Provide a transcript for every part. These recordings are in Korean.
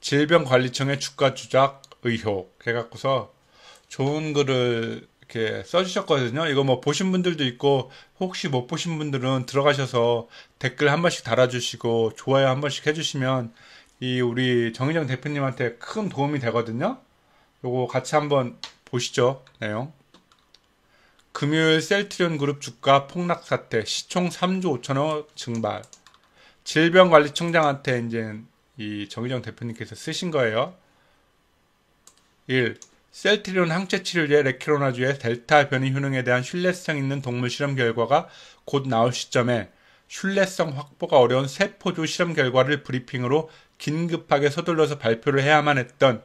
질병관리청의 주가 조작 의혹 해갖고서 좋은 글을 이렇게 써주셨거든요. 이거 뭐 보신 분들도 있고 혹시 못 보신 분들은 들어가셔서 댓글 한 번씩 달아주시고 좋아요 한 번씩 해주시면 이 우리 정의정 대표님한테 큰 도움이 되거든요. 요거 같이 한번 보시죠. 내용. 금요일 셀트리온 그룹 주가 폭락 사태 시총 3조 5천억 증발. 질병관리청장한테 이제 이 정의정 대표님께서 쓰신 거예요. 1. 셀트리온 항체치료제 레키로나주의 델타 변이 효능에 대한 신뢰성 있는 동물 실험 결과가 곧 나올 시점에 신뢰성 확보가 어려운 세포조 실험 결과를 브리핑으로 긴급하게 서둘러서 발표를 해야만 했던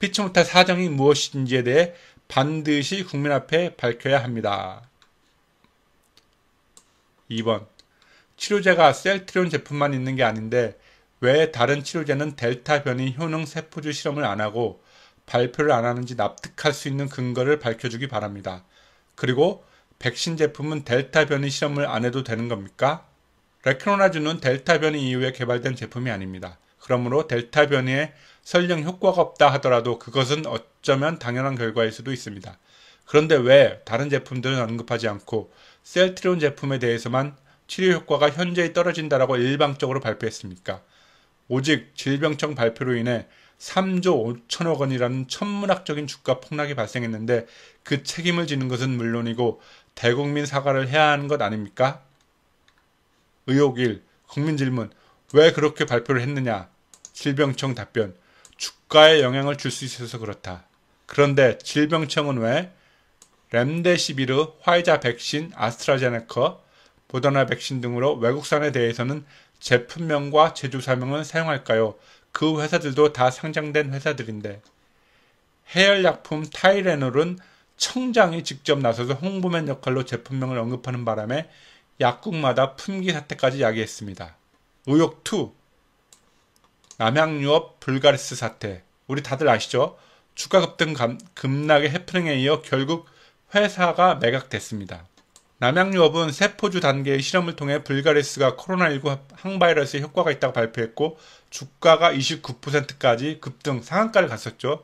피치 못할 사정이 무엇인지에 대해 반드시 국민 앞에 밝혀야 합니다. 2번 치료제가 셀트리온 제품만 있는 게 아닌데 왜 다른 치료제는 델타 변이 효능 세포주 실험을 안 하고 발표를 안 하는지 납득할 수 있는 근거를 밝혀주기 바랍니다. 그리고 백신 제품은 델타 변이 실험을 안 해도 되는 겁니까? 레크로나주는 델타 변이 이후에 개발된 제품이 아닙니다. 그러므로 델타 변이에 설령 효과가 없다 하더라도 그것은 어쩌면 당연한 결과일 수도 있습니다. 그런데 왜 다른 제품들은 언급하지 않고 셀트리온 제품에 대해서만 치료 효과가 현재에 떨어진다라고 일방적으로 발표했습니까? 오직 질병청 발표로 인해 3조 5천억 원이라는 천문학적인 주가 폭락이 발생했는데 그 책임을 지는 것은 물론이고 대국민 사과를 해야 하는 것 아닙니까? 의혹 1. 국민 질문. 왜 그렇게 발표를 했느냐? 질병청 답변. 주가에 영향을 줄 수 있어서 그렇다. 그런데 질병청은 왜 램데시비르, 화이자 백신, 아스트라제네커, 보더나 백신 등으로 외국산에 대해서는 제품명과 제조사명은 사용할까요? 그 회사들도 다 상장된 회사들인데. 해열약품 타이레놀은 청장이 직접 나서서 홍보맨 역할로 제품명을 언급하는 바람에 약국마다 품귀 사태까지 야기했습니다. 의혹 2. 남양유업 불가리스 사태. 우리 다들 아시죠? 주가 급등 감, 급락의 해프닝에 이어 결국 회사가 매각됐습니다. 남양유업은 세포주 단계의 실험을 통해 불가리스가 코로나19 항바이러스의 효과가 있다고 발표했고 주가가 29%까지 급등 상한가를 갔었죠.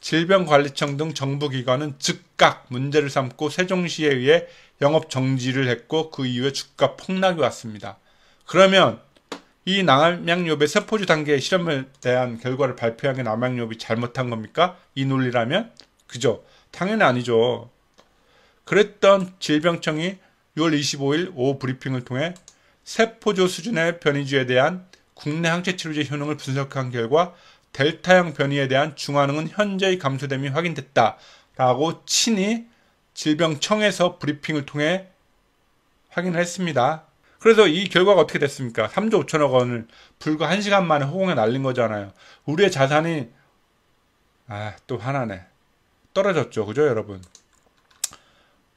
질병관리청 등 정부기관은 즉각 문제를 삼고 세종시에 의해 영업 정지를 했고 그 이후에 주가 폭락이 왔습니다. 그러면 이 남양유업의 세포주 단계의 실험에 대한 결과를 발표한 게 남양유업이 잘못한 겁니까? 이 논리라면? 그죠? 당연히 아니죠. 그랬던 질병청이 6월 25일 오후 브리핑을 통해 세포조 수준의 변이주에 대한 국내 항체 치료제 효능을 분석한 결과 델타형 변이에 대한 중화능은 현재의 감소됨이 확인됐다라고 친히 질병청에서 브리핑을 통해 확인을 했습니다. 그래서 이 결과가 어떻게 됐습니까? 3조 5천억 원을 불과 1시간 만에 호공에 날린 거잖아요. 우리의 자산이 아, 또 하나네. 떨어졌죠. 그죠, 여러분?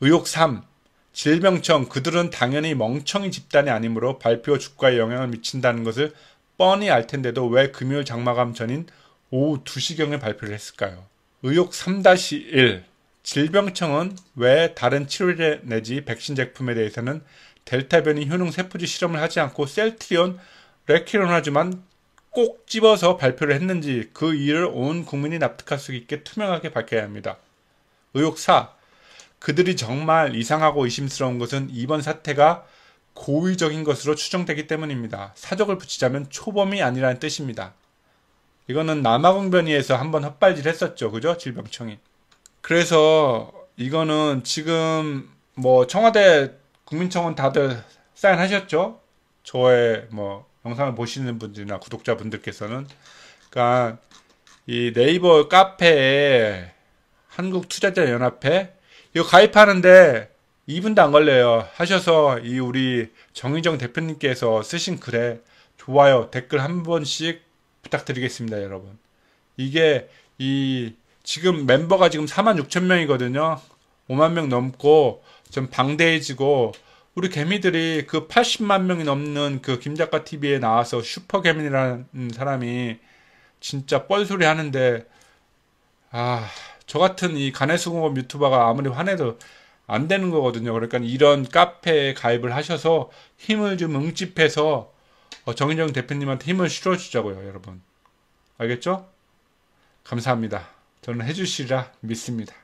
의혹 3. 질병청 그들은 당연히 멍청이 집단이 아니므로 발표 주가에 영향을 미친다는 것을 뻔히 알 텐데도 왜 금요일 장마감 전인 오후 2시경에 발표를 했을까요? 의혹 3-1. 질병청은 왜 다른 치료제 내지 백신 제품에 대해서는 델타 변이 효능 세포지 실험을 하지 않고 셀트리온, 레키로나주만 꼭 집어서 발표를 했는지 그 이유를 온 국민이 납득할 수 있게 투명하게 밝혀야 합니다. 의혹 4. 그들이 정말 이상하고 의심스러운 것은 이번 사태가 고의적인 것으로 추정되기 때문입니다. 사적을 붙이자면 초범이 아니라는 뜻입니다. 이거는 남아공변이에서 한번 헛발질 했었죠. 그죠? 질병청이. 그래서 이거는 지금 뭐 청와대 국민청원 다들 사인하셨죠? 저의 뭐 영상을 보시는 분들이나 구독자 분들께서는 그러니까 이 네이버 카페에 한국투자자연합회 이거 가입하는데 2분도 안 걸려요. 하셔서 이 우리 정의정 대표님께서 쓰신 글에 좋아요, 댓글 한 번씩 부탁드리겠습니다, 여러분. 이게 이 지금 멤버가 지금 4만 6천 명이거든요. 5만 명 넘고 좀 방대해지고 우리 개미들이 그 80만 명이 넘는 그 김작가 TV에 나와서 슈퍼 개미라는 사람이 진짜 뻘소리 하는데 아저 같은 이가해수공업 유튜버가 아무리 화내도 안 되는 거거든요. 그러니까 이런 카페에 가입을 하셔서 힘을 좀 응집해서 어, 정인정 대표님한테 힘을 실어주자고요, 여러분. 알겠죠? 감사합니다. 저는 해주시라 믿습니다.